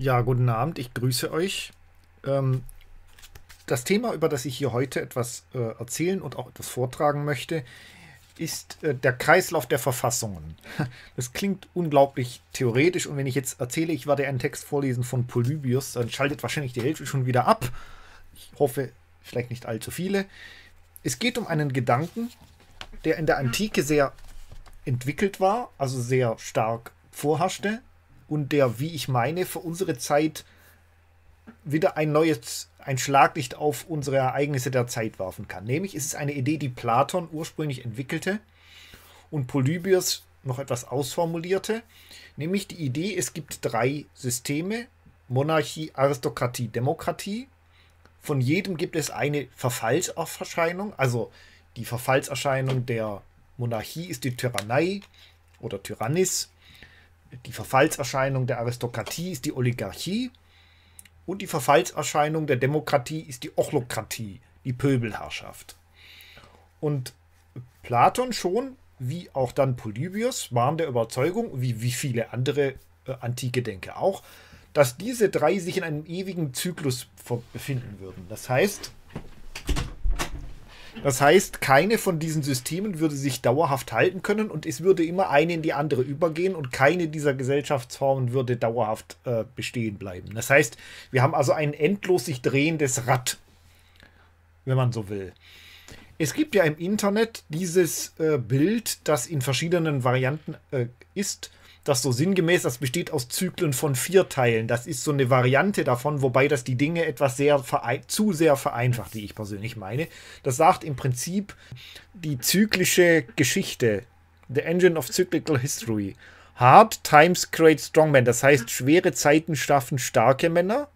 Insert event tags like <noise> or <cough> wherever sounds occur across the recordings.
Ja, guten Abend, ich grüße euch. Ähm, das Thema, über das ich hier heute etwas äh, erzählen und auch etwas vortragen möchte, ist äh, der Kreislauf der Verfassungen. <laughs> Das klingt unglaublich theoretisch und wenn ich jetzt erzähle, ich werde einen Text vorlesen von Polybius, dann schaltet wahrscheinlich die Hälfte schon wieder ab. Ich hoffe, vielleicht nicht allzu viele. Es geht um einen Gedanken, der in der Antike sehr entwickelt war, also sehr stark vorherrschte, und der, wie ich meine, für unsere Zeit wieder ein neues, ein Schlaglicht auf unsere Ereignisse der Zeit werfen kann. Nämlich ist es eine Idee, die Platon ursprünglich entwickelte und Polybius noch etwas ausformulierte, nämlich die Idee, es gibt drei Systeme, Monarchie, Aristokratie, Demokratie. Von jedem gibt es eine Verfallserscheinung, also die Verfallserscheinung der Monarchie ist die Tyrannei oder Tyrannis, die Verfallserscheinung der Aristokratie ist die Oligarchie und die Verfallserscheinung der Demokratie ist die Ochlokratie, die Pöbelherrschaft. Und Platon schon, wie auch dann Polybius, waren der Überzeugung, wie, wie viele andere äh, antike Denker auch, dass diese drei sich in einem ewigen Zyklus befinden würden. Das heißt, das heißt, keine von diesen Systemen würde sich dauerhaft halten können und es würde immer eine in die andere übergehen und keine dieser Gesellschaftsformen würde dauerhaft äh, bestehen bleiben. Das heißt, wir haben also ein endlos sich drehendes Rad, wenn man so will. Es gibt ja im Internet dieses äh, Bild, das in verschiedenen Varianten äh, ist das so sinngemäß, das besteht aus Zyklen von vier Teilen. Das ist so eine Variante davon, wobei das die Dinge etwas sehr zu sehr vereinfacht, wie ich persönlich meine. Das sagt im Prinzip die zyklische Geschichte, The Engine of Cyclical History. Hard times create strong men. Das heißt, schwere Zeiten schaffen starke Männer.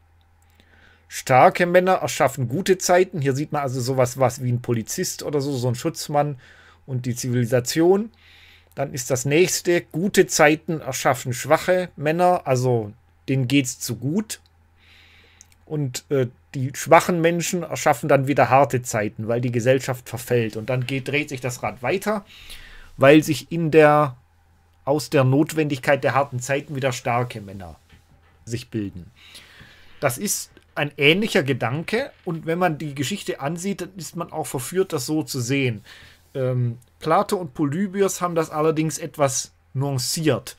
Starke Männer erschaffen gute Zeiten. Hier sieht man also sowas was wie ein Polizist oder so, so ein Schutzmann und die Zivilisation. Dann ist das nächste, gute Zeiten erschaffen schwache Männer, also denen geht es zu gut. Und äh, die schwachen Menschen erschaffen dann wieder harte Zeiten, weil die Gesellschaft verfällt. Und dann geht, dreht sich das Rad weiter, weil sich in der, aus der Notwendigkeit der harten Zeiten wieder starke Männer sich bilden. Das ist ein ähnlicher Gedanke und wenn man die Geschichte ansieht, dann ist man auch verführt, das so zu sehen. Ähm, Plato und Polybius haben das allerdings etwas nuanciert.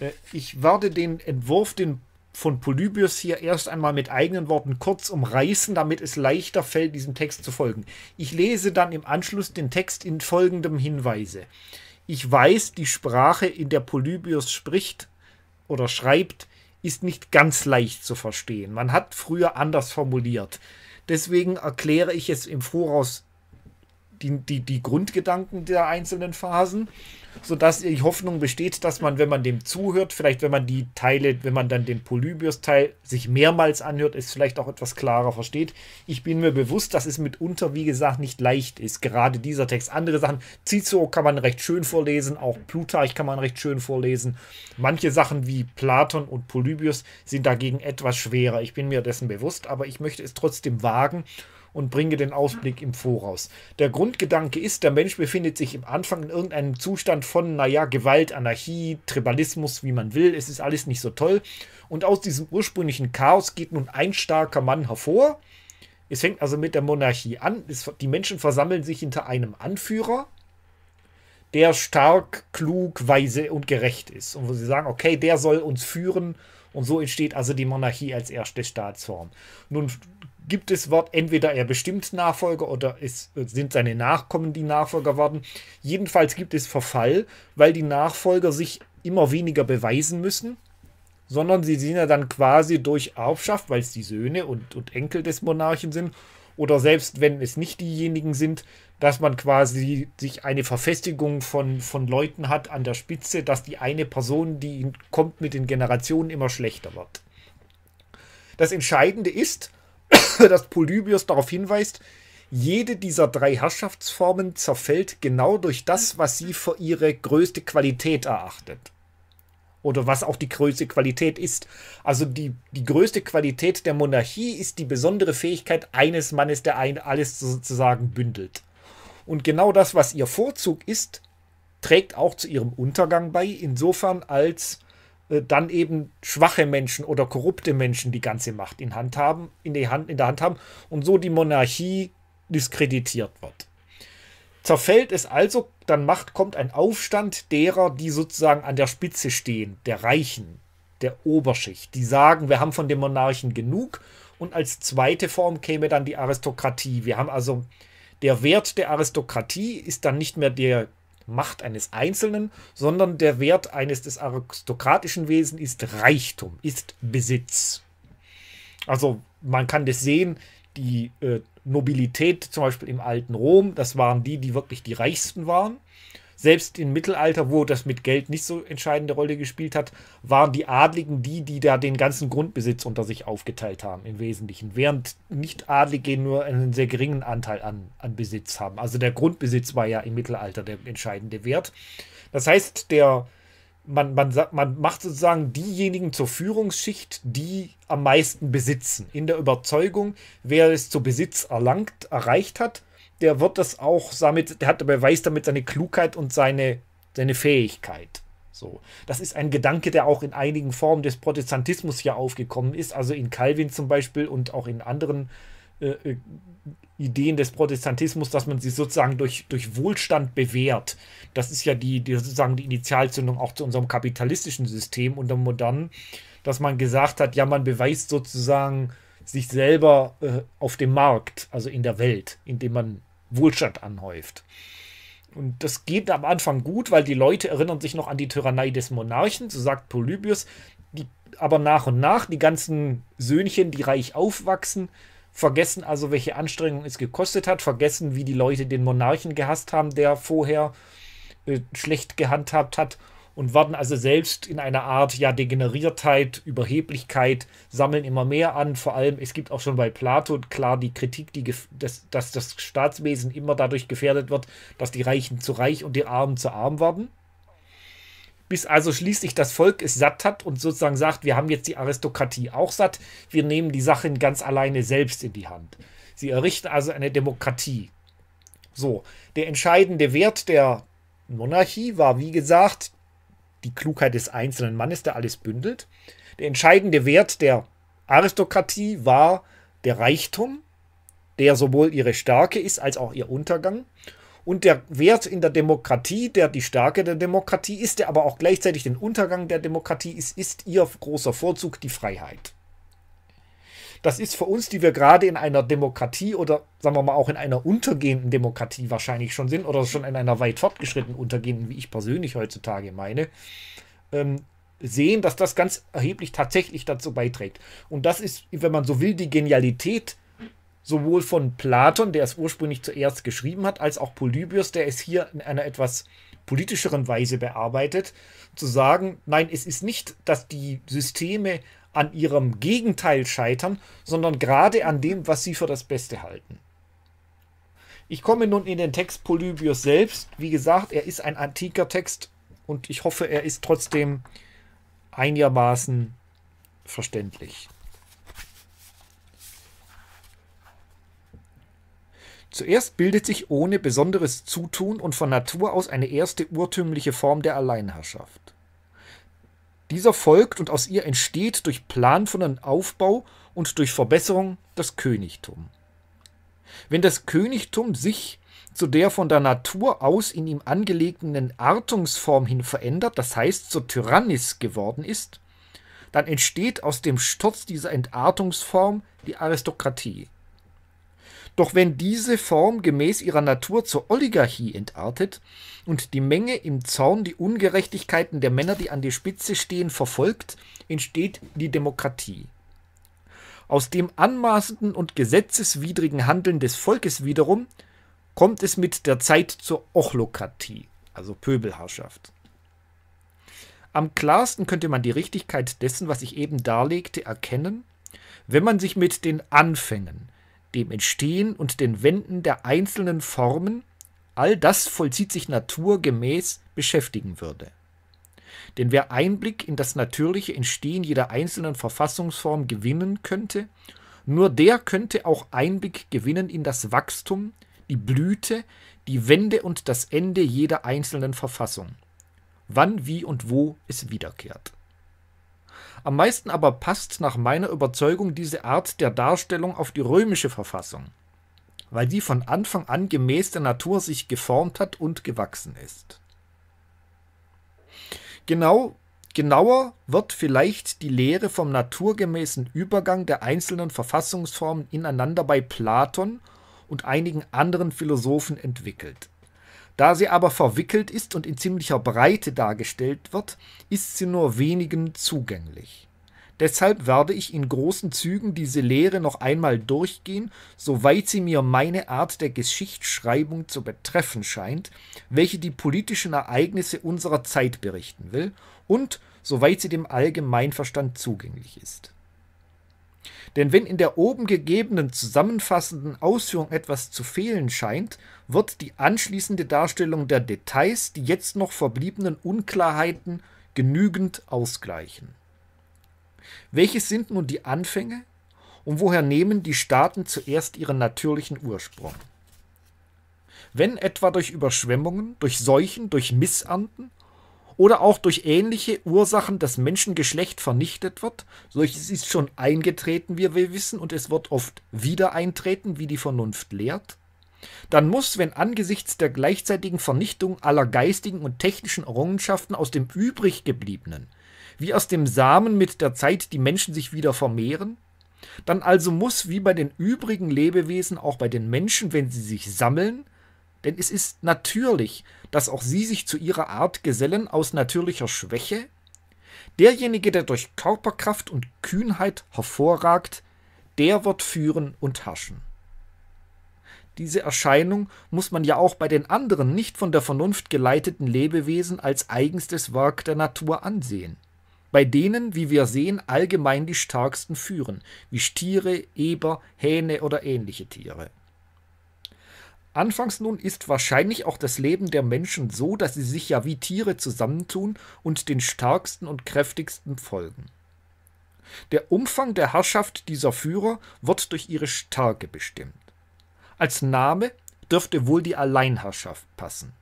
Äh, ich werde den Entwurf den von Polybius hier erst einmal mit eigenen Worten kurz umreißen, damit es leichter fällt, diesem Text zu folgen. Ich lese dann im Anschluss den Text in folgendem Hinweise. Ich weiß, die Sprache, in der Polybius spricht oder schreibt, ist nicht ganz leicht zu verstehen. Man hat früher anders formuliert. Deswegen erkläre ich es im Voraus die, die, die Grundgedanken der einzelnen Phasen, sodass die Hoffnung besteht, dass man, wenn man dem zuhört, vielleicht wenn man die Teile, wenn man dann den Polybius-Teil sich mehrmals anhört, es vielleicht auch etwas klarer versteht. Ich bin mir bewusst, dass es mitunter, wie gesagt, nicht leicht ist, gerade dieser Text. Andere Sachen, Cicero kann man recht schön vorlesen, auch Plutarch kann man recht schön vorlesen. Manche Sachen wie Platon und Polybius sind dagegen etwas schwerer. Ich bin mir dessen bewusst, aber ich möchte es trotzdem wagen und bringe den Ausblick im Voraus. Der Grundgedanke ist, der Mensch befindet sich im Anfang in irgendeinem Zustand von, naja, Gewalt, Anarchie, Tribalismus, wie man will. Es ist alles nicht so toll. Und aus diesem ursprünglichen Chaos geht nun ein starker Mann hervor. Es fängt also mit der Monarchie an. Es, die Menschen versammeln sich hinter einem Anführer, der stark, klug, weise und gerecht ist. Und wo sie sagen, okay, der soll uns führen. Und so entsteht also die Monarchie als erste Staatsform. Nun gibt es Wort, entweder er bestimmt Nachfolger oder es sind seine Nachkommen die Nachfolger worden. Jedenfalls gibt es Verfall, weil die Nachfolger sich immer weniger beweisen müssen, sondern sie sind ja dann quasi durch Erbschaft, weil es die Söhne und, und Enkel des Monarchen sind, oder selbst wenn es nicht diejenigen sind, dass man quasi sich eine Verfestigung von, von Leuten hat an der Spitze, dass die eine Person, die kommt mit den Generationen, immer schlechter wird. Das Entscheidende ist, <coughs> dass Polybius darauf hinweist, jede dieser drei Herrschaftsformen zerfällt genau durch das, was sie für ihre größte Qualität erachtet. Oder was auch die größte Qualität ist. Also die, die größte Qualität der Monarchie ist die besondere Fähigkeit eines Mannes, der ein, alles sozusagen bündelt. Und genau das, was ihr Vorzug ist, trägt auch zu ihrem Untergang bei, insofern als äh, dann eben schwache Menschen oder korrupte Menschen die ganze Macht in, Hand haben, in, die Hand, in der Hand haben und so die Monarchie diskreditiert wird. Zerfällt es also, dann macht, kommt ein Aufstand derer, die sozusagen an der Spitze stehen, der Reichen, der Oberschicht, die sagen, wir haben von den Monarchen genug und als zweite Form käme dann die Aristokratie. Wir haben also der Wert der Aristokratie ist dann nicht mehr der Macht eines Einzelnen, sondern der Wert eines des aristokratischen Wesens ist Reichtum, ist Besitz. Also man kann das sehen, die äh, Nobilität zum Beispiel im alten Rom, das waren die, die wirklich die Reichsten waren selbst im Mittelalter, wo das mit Geld nicht so entscheidende Rolle gespielt hat, waren die Adligen die, die da den ganzen Grundbesitz unter sich aufgeteilt haben, im Wesentlichen. Während Nicht-Adlige nur einen sehr geringen Anteil an, an Besitz haben. Also der Grundbesitz war ja im Mittelalter der entscheidende Wert. Das heißt, der, man, man, man macht sozusagen diejenigen zur Führungsschicht, die am meisten besitzen. In der Überzeugung, wer es zu Besitz erlangt, erreicht hat, der wird das auch damit, der hat dabei weiß damit seine Klugheit und seine, seine Fähigkeit. So. Das ist ein Gedanke, der auch in einigen Formen des Protestantismus ja aufgekommen ist, also in Calvin zum Beispiel und auch in anderen äh, äh, Ideen des Protestantismus, dass man sie sozusagen durch, durch Wohlstand bewährt. Das ist ja die, die sozusagen die Initialzündung auch zu unserem kapitalistischen System und dem modernen, dass man gesagt hat, ja, man beweist sozusagen sich selber äh, auf dem Markt, also in der Welt, indem man Wohlstand anhäuft. Und das geht am Anfang gut, weil die Leute erinnern sich noch an die Tyrannei des Monarchen, so sagt Polybius. Die, aber nach und nach, die ganzen Söhnchen, die reich aufwachsen, vergessen also, welche Anstrengung es gekostet hat, vergessen, wie die Leute den Monarchen gehasst haben, der vorher äh, schlecht gehandhabt hat und werden also selbst in einer Art ja Degeneriertheit, Überheblichkeit, sammeln immer mehr an. Vor allem, es gibt auch schon bei Plato klar die Kritik, die, dass, dass das Staatswesen immer dadurch gefährdet wird, dass die Reichen zu reich und die Armen zu arm werden. Bis also schließlich das Volk es satt hat und sozusagen sagt, wir haben jetzt die Aristokratie auch satt, wir nehmen die Sachen ganz alleine selbst in die Hand. Sie errichten also eine Demokratie. So, der entscheidende Wert der Monarchie war, wie gesagt, die Klugheit des einzelnen Mannes, der alles bündelt. Der entscheidende Wert der Aristokratie war der Reichtum, der sowohl ihre Stärke ist als auch ihr Untergang. Und der Wert in der Demokratie, der die Stärke der Demokratie ist, der aber auch gleichzeitig den Untergang der Demokratie ist, ist ihr großer Vorzug die Freiheit das ist für uns, die wir gerade in einer Demokratie oder sagen wir mal auch in einer untergehenden Demokratie wahrscheinlich schon sind oder schon in einer weit fortgeschrittenen untergehenden, wie ich persönlich heutzutage meine, ähm, sehen, dass das ganz erheblich tatsächlich dazu beiträgt. Und das ist, wenn man so will, die Genialität sowohl von Platon, der es ursprünglich zuerst geschrieben hat, als auch Polybius, der es hier in einer etwas politischeren Weise bearbeitet, zu sagen, nein, es ist nicht, dass die Systeme an ihrem Gegenteil scheitern, sondern gerade an dem, was sie für das Beste halten. Ich komme nun in den Text Polybius selbst. Wie gesagt, er ist ein antiker Text und ich hoffe, er ist trotzdem einigermaßen verständlich. Zuerst bildet sich ohne besonderes Zutun und von Natur aus eine erste urtümliche Form der Alleinherrschaft. Dieser folgt und aus ihr entsteht durch planvollen Aufbau und durch Verbesserung das Königtum. Wenn das Königtum sich zu der von der Natur aus in ihm angelegten Artungsform hin verändert, das heißt zur Tyrannis geworden ist, dann entsteht aus dem Sturz dieser Entartungsform die Aristokratie. Doch wenn diese Form gemäß ihrer Natur zur Oligarchie entartet und die Menge im Zorn die Ungerechtigkeiten der Männer, die an die Spitze stehen, verfolgt, entsteht die Demokratie. Aus dem anmaßenden und gesetzeswidrigen Handeln des Volkes wiederum kommt es mit der Zeit zur Ochlokratie, also Pöbelherrschaft. Am klarsten könnte man die Richtigkeit dessen, was ich eben darlegte, erkennen, wenn man sich mit den Anfängen, dem Entstehen und den Wenden der einzelnen Formen, all das vollzieht sich naturgemäß, beschäftigen würde. Denn wer Einblick in das natürliche Entstehen jeder einzelnen Verfassungsform gewinnen könnte, nur der könnte auch Einblick gewinnen in das Wachstum, die Blüte, die Wende und das Ende jeder einzelnen Verfassung, wann, wie und wo es wiederkehrt. Am meisten aber passt nach meiner Überzeugung diese Art der Darstellung auf die römische Verfassung, weil die von Anfang an gemäß der Natur sich geformt hat und gewachsen ist. Genau, genauer wird vielleicht die Lehre vom naturgemäßen Übergang der einzelnen Verfassungsformen ineinander bei Platon und einigen anderen Philosophen entwickelt. Da sie aber verwickelt ist und in ziemlicher Breite dargestellt wird, ist sie nur wenigen zugänglich. Deshalb werde ich in großen Zügen diese Lehre noch einmal durchgehen, soweit sie mir meine Art der Geschichtsschreibung zu betreffen scheint, welche die politischen Ereignisse unserer Zeit berichten will und soweit sie dem Allgemeinverstand zugänglich ist. Denn wenn in der oben gegebenen zusammenfassenden Ausführung etwas zu fehlen scheint, wird die anschließende Darstellung der Details die jetzt noch verbliebenen Unklarheiten genügend ausgleichen. Welches sind nun die Anfänge und woher nehmen die Staaten zuerst ihren natürlichen Ursprung? Wenn etwa durch Überschwemmungen, durch Seuchen, durch Missernten oder auch durch ähnliche Ursachen das Menschengeschlecht vernichtet wird. Solches ist schon eingetreten, wie wir wissen, und es wird oft wieder eintreten, wie die Vernunft lehrt. Dann muss, wenn angesichts der gleichzeitigen Vernichtung aller geistigen und technischen Errungenschaften aus dem übriggebliebenen, wie aus dem Samen mit der Zeit die Menschen sich wieder vermehren, dann also muss, wie bei den übrigen Lebewesen, auch bei den Menschen, wenn sie sich sammeln, denn es ist natürlich, dass auch sie sich zu ihrer Art gesellen aus natürlicher Schwäche. Derjenige, der durch Körperkraft und Kühnheit hervorragt, der wird führen und herrschen. Diese Erscheinung muss man ja auch bei den anderen nicht von der Vernunft geleiteten Lebewesen als eigenstes Werk der Natur ansehen, bei denen, wie wir sehen, allgemein die Starksten führen, wie Stiere, Eber, Hähne oder ähnliche Tiere. Anfangs nun ist wahrscheinlich auch das Leben der Menschen so, dass sie sich ja wie Tiere zusammentun und den Starksten und Kräftigsten folgen. Der Umfang der Herrschaft dieser Führer wird durch ihre Stärke bestimmt. Als Name dürfte wohl die Alleinherrschaft passen.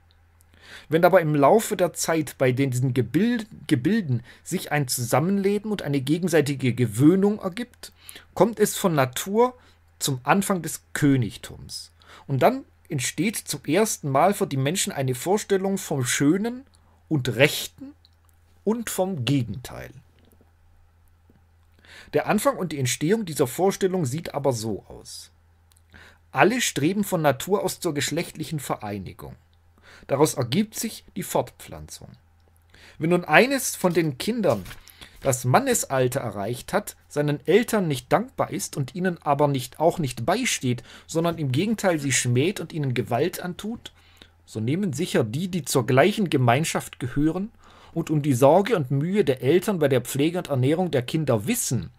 Wenn aber im Laufe der Zeit bei diesen Gebilden sich ein Zusammenleben und eine gegenseitige Gewöhnung ergibt, kommt es von Natur zum Anfang des Königtums. Und dann entsteht zum ersten Mal für die Menschen eine Vorstellung vom Schönen und Rechten und vom Gegenteil. Der Anfang und die Entstehung dieser Vorstellung sieht aber so aus. Alle streben von Natur aus zur geschlechtlichen Vereinigung. Daraus ergibt sich die Fortpflanzung. Wenn nun eines von den Kindern das Mannesalter erreicht hat, seinen Eltern nicht dankbar ist und ihnen aber nicht auch nicht beisteht, sondern im Gegenteil sie schmäht und ihnen Gewalt antut, so nehmen sicher die, die zur gleichen Gemeinschaft gehören und um die Sorge und Mühe der Eltern bei der Pflege und Ernährung der Kinder wissen,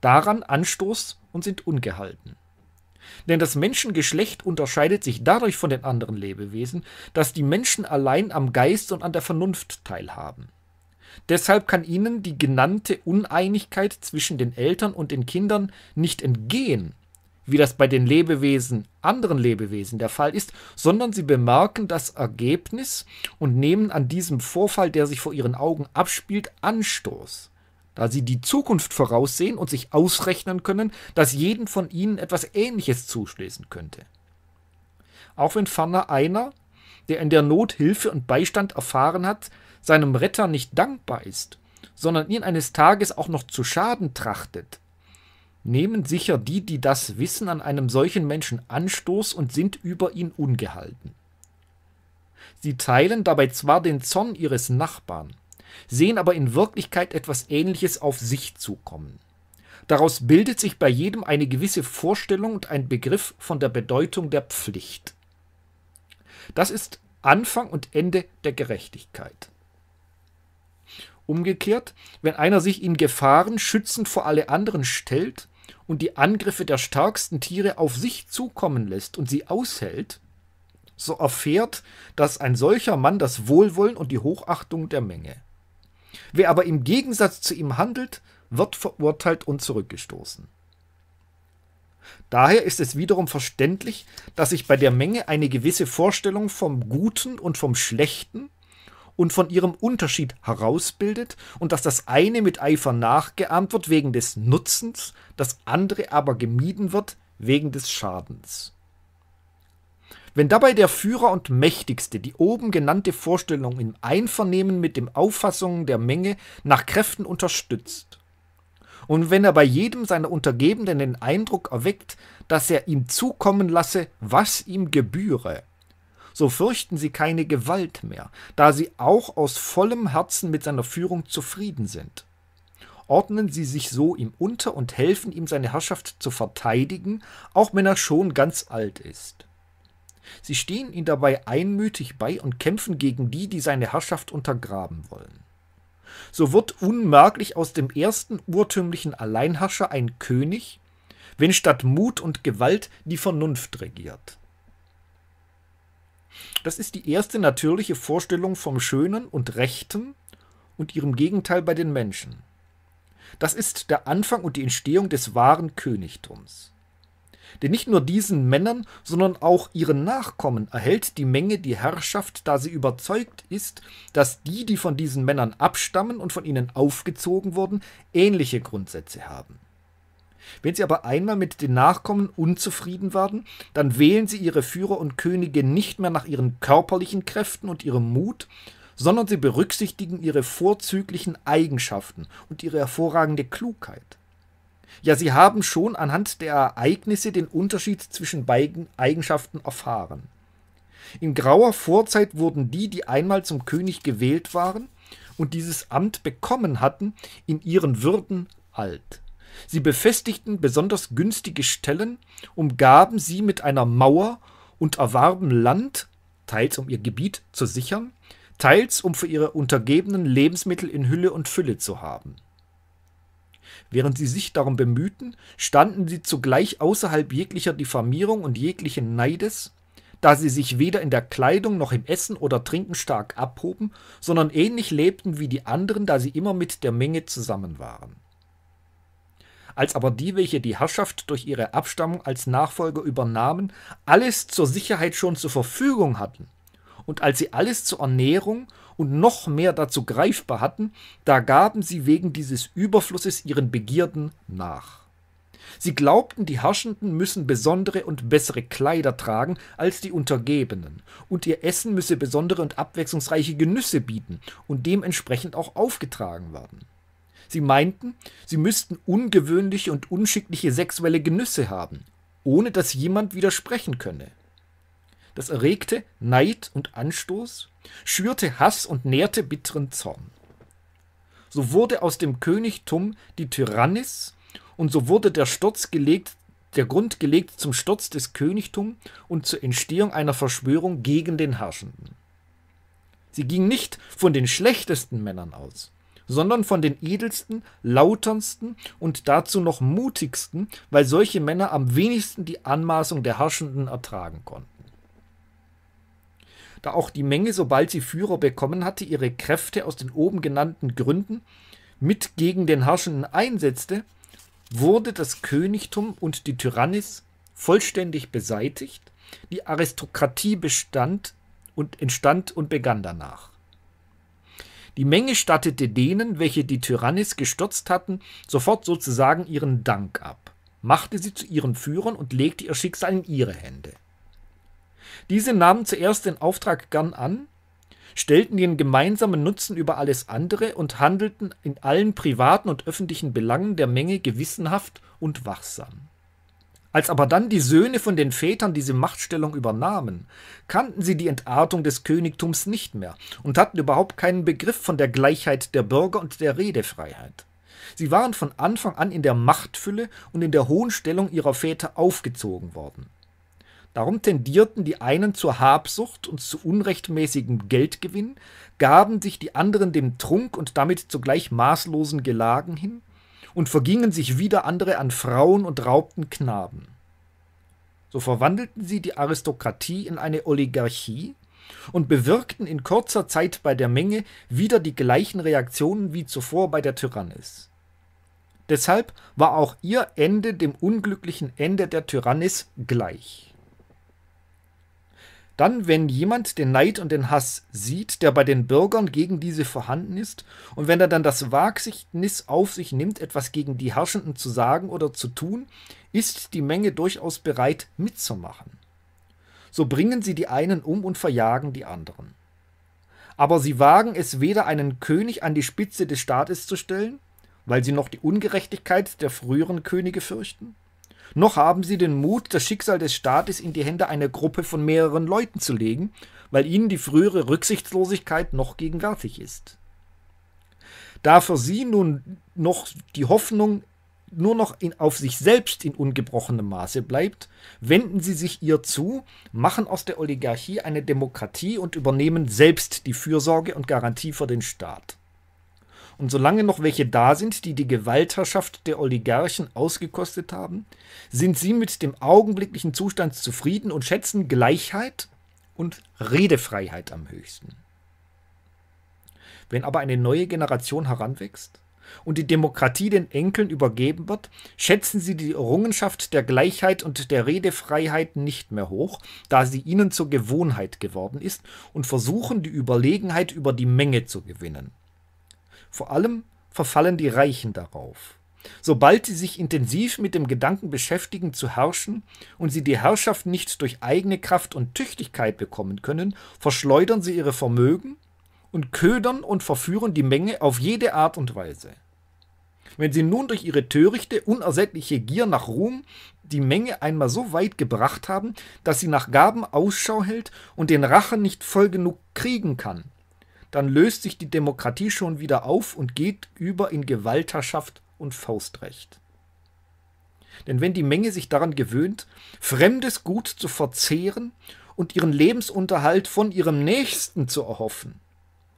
daran Anstoß und sind ungehalten. Denn das Menschengeschlecht unterscheidet sich dadurch von den anderen Lebewesen, dass die Menschen allein am Geist und an der Vernunft teilhaben. Deshalb kann ihnen die genannte Uneinigkeit zwischen den Eltern und den Kindern nicht entgehen, wie das bei den Lebewesen, anderen Lebewesen der Fall ist, sondern sie bemerken das Ergebnis und nehmen an diesem Vorfall, der sich vor ihren Augen abspielt, Anstoß, da sie die Zukunft voraussehen und sich ausrechnen können, dass jeden von ihnen etwas Ähnliches zuschließen könnte. Auch wenn ferner einer, der in der Not Hilfe und Beistand erfahren hat, seinem Retter nicht dankbar ist, sondern ihn eines Tages auch noch zu Schaden trachtet, nehmen sicher die, die das wissen, an einem solchen Menschen Anstoß und sind über ihn ungehalten. Sie teilen dabei zwar den Zorn ihres Nachbarn, sehen aber in Wirklichkeit etwas Ähnliches auf sich zukommen. Daraus bildet sich bei jedem eine gewisse Vorstellung und ein Begriff von der Bedeutung der Pflicht. Das ist Anfang und Ende der Gerechtigkeit. Umgekehrt, wenn einer sich in Gefahren schützend vor alle anderen stellt und die Angriffe der stärksten Tiere auf sich zukommen lässt und sie aushält, so erfährt, dass ein solcher Mann das Wohlwollen und die Hochachtung der Menge. Wer aber im Gegensatz zu ihm handelt, wird verurteilt und zurückgestoßen. Daher ist es wiederum verständlich, dass sich bei der Menge eine gewisse Vorstellung vom Guten und vom Schlechten und von ihrem Unterschied herausbildet und dass das eine mit Eifer nachgeahmt wird wegen des Nutzens, das andere aber gemieden wird wegen des Schadens. Wenn dabei der Führer und Mächtigste die oben genannte Vorstellung im Einvernehmen mit den Auffassungen der Menge nach Kräften unterstützt, und wenn er bei jedem seiner Untergebenen den Eindruck erweckt, dass er ihm zukommen lasse, was ihm gebühre, so fürchten sie keine Gewalt mehr, da sie auch aus vollem Herzen mit seiner Führung zufrieden sind. Ordnen sie sich so ihm unter und helfen ihm, seine Herrschaft zu verteidigen, auch wenn er schon ganz alt ist. Sie stehen ihm dabei einmütig bei und kämpfen gegen die, die seine Herrschaft untergraben wollen. So wird unmerklich aus dem ersten urtümlichen Alleinherrscher ein König, wenn statt Mut und Gewalt die Vernunft regiert. Das ist die erste natürliche Vorstellung vom Schönen und Rechten und ihrem Gegenteil bei den Menschen. Das ist der Anfang und die Entstehung des wahren Königtums. Denn nicht nur diesen Männern, sondern auch ihren Nachkommen erhält die Menge die Herrschaft, da sie überzeugt ist, dass die, die von diesen Männern abstammen und von ihnen aufgezogen wurden, ähnliche Grundsätze haben. Wenn sie aber einmal mit den Nachkommen unzufrieden werden, dann wählen sie ihre Führer und Könige nicht mehr nach ihren körperlichen Kräften und ihrem Mut, sondern sie berücksichtigen ihre vorzüglichen Eigenschaften und ihre hervorragende Klugheit. Ja, sie haben schon anhand der Ereignisse den Unterschied zwischen beiden Eigenschaften erfahren. In grauer Vorzeit wurden die, die einmal zum König gewählt waren und dieses Amt bekommen hatten, in ihren Würden alt. Sie befestigten besonders günstige Stellen, umgaben sie mit einer Mauer und erwarben Land, teils um ihr Gebiet zu sichern, teils um für ihre Untergebenen Lebensmittel in Hülle und Fülle zu haben. Während sie sich darum bemühten, standen sie zugleich außerhalb jeglicher Diffamierung und jeglichen Neides, da sie sich weder in der Kleidung noch im Essen oder Trinken stark abhoben, sondern ähnlich lebten wie die anderen, da sie immer mit der Menge zusammen waren als aber die, welche die Herrschaft durch ihre Abstammung als Nachfolger übernahmen, alles zur Sicherheit schon zur Verfügung hatten. Und als sie alles zur Ernährung und noch mehr dazu greifbar hatten, da gaben sie wegen dieses Überflusses ihren Begierden nach. Sie glaubten, die Herrschenden müssen besondere und bessere Kleider tragen als die Untergebenen, und ihr Essen müsse besondere und abwechslungsreiche Genüsse bieten und dementsprechend auch aufgetragen werden. Sie meinten, sie müssten ungewöhnliche und unschickliche sexuelle Genüsse haben, ohne dass jemand widersprechen könne. Das erregte Neid und Anstoß, schürte Hass und nährte bitteren Zorn. So wurde aus dem Königtum die Tyrannis, und so wurde der Sturz gelegt, der Grund gelegt zum Sturz des Königtums und zur Entstehung einer Verschwörung gegen den Herrschenden. Sie ging nicht von den schlechtesten Männern aus sondern von den edelsten, lauternsten und dazu noch mutigsten, weil solche Männer am wenigsten die Anmaßung der Herrschenden ertragen konnten. Da auch die Menge, sobald sie Führer bekommen hatte, ihre Kräfte aus den oben genannten Gründen mit gegen den Herrschenden einsetzte, wurde das Königtum und die Tyrannis vollständig beseitigt, die Aristokratie bestand und entstand und begann danach. Die Menge stattete denen, welche die Tyrannis gestürzt hatten, sofort sozusagen ihren Dank ab, machte sie zu ihren Führern und legte ihr Schicksal in ihre Hände. Diese nahmen zuerst den Auftrag gern an, stellten den gemeinsamen Nutzen über alles andere und handelten in allen privaten und öffentlichen Belangen der Menge gewissenhaft und wachsam. Als aber dann die Söhne von den Vätern diese Machtstellung übernahmen, kannten sie die Entartung des Königtums nicht mehr und hatten überhaupt keinen Begriff von der Gleichheit der Bürger und der Redefreiheit. Sie waren von Anfang an in der Machtfülle und in der hohen Stellung ihrer Väter aufgezogen worden. Darum tendierten die einen zur Habsucht und zu unrechtmäßigem Geldgewinn, gaben sich die anderen dem Trunk und damit zugleich maßlosen Gelagen hin, und vergingen sich wieder andere an Frauen und raubten Knaben. So verwandelten sie die Aristokratie in eine Oligarchie und bewirkten in kurzer Zeit bei der Menge wieder die gleichen Reaktionen wie zuvor bei der Tyrannis. Deshalb war auch ihr Ende dem unglücklichen Ende der Tyrannis gleich. Dann, wenn jemand den Neid und den Hass sieht, der bei den Bürgern gegen diese vorhanden ist, und wenn er dann das Wagsichtnis auf sich nimmt, etwas gegen die Herrschenden zu sagen oder zu tun, ist die Menge durchaus bereit, mitzumachen. So bringen sie die einen um und verjagen die anderen. Aber sie wagen es weder einen König an die Spitze des Staates zu stellen, weil sie noch die Ungerechtigkeit der früheren Könige fürchten, noch haben sie den Mut, das Schicksal des Staates in die Hände einer Gruppe von mehreren Leuten zu legen, weil ihnen die frühere Rücksichtslosigkeit noch gegenwärtig ist. Da für sie nun noch die Hoffnung nur noch in, auf sich selbst in ungebrochenem Maße bleibt, wenden sie sich ihr zu, machen aus der Oligarchie eine Demokratie und übernehmen selbst die Fürsorge und Garantie für den Staat. Und solange noch welche da sind, die die Gewaltherrschaft der Oligarchen ausgekostet haben, sind sie mit dem augenblicklichen Zustand zufrieden und schätzen Gleichheit und Redefreiheit am höchsten. Wenn aber eine neue Generation heranwächst und die Demokratie den Enkeln übergeben wird, schätzen sie die Errungenschaft der Gleichheit und der Redefreiheit nicht mehr hoch, da sie ihnen zur Gewohnheit geworden ist, und versuchen die Überlegenheit über die Menge zu gewinnen. Vor allem verfallen die Reichen darauf. Sobald sie sich intensiv mit dem Gedanken beschäftigen zu herrschen und sie die Herrschaft nicht durch eigene Kraft und Tüchtigkeit bekommen können, verschleudern sie ihre Vermögen und ködern und verführen die Menge auf jede Art und Weise. Wenn sie nun durch ihre törichte, unersättliche Gier nach Ruhm die Menge einmal so weit gebracht haben, dass sie nach Gaben Ausschau hält und den Rachen nicht voll genug kriegen kann, dann löst sich die Demokratie schon wieder auf und geht über in Gewaltherrschaft und Faustrecht. Denn wenn die Menge sich daran gewöhnt, fremdes Gut zu verzehren und ihren Lebensunterhalt von ihrem Nächsten zu erhoffen,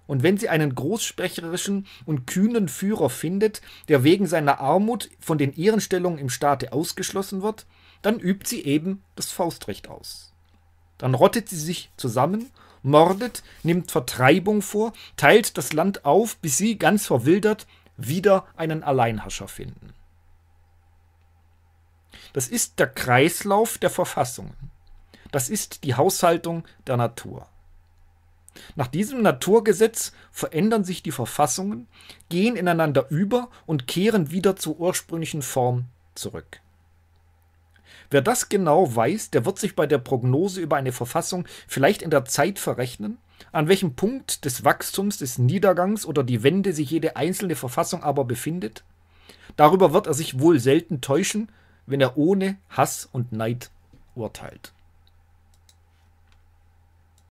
und wenn sie einen großsprecherischen und kühnen Führer findet, der wegen seiner Armut von den Ehrenstellungen im Staate ausgeschlossen wird, dann übt sie eben das Faustrecht aus. Dann rottet sie sich zusammen mordet, nimmt Vertreibung vor, teilt das Land auf, bis sie, ganz verwildert, wieder einen Alleinherrscher finden. Das ist der Kreislauf der Verfassungen. Das ist die Haushaltung der Natur. Nach diesem Naturgesetz verändern sich die Verfassungen, gehen ineinander über und kehren wieder zur ursprünglichen Form zurück. Wer das genau weiß, der wird sich bei der Prognose über eine Verfassung vielleicht in der Zeit verrechnen, an welchem Punkt des Wachstums, des Niedergangs oder die Wende sich jede einzelne Verfassung aber befindet. Darüber wird er sich wohl selten täuschen, wenn er ohne Hass und Neid urteilt.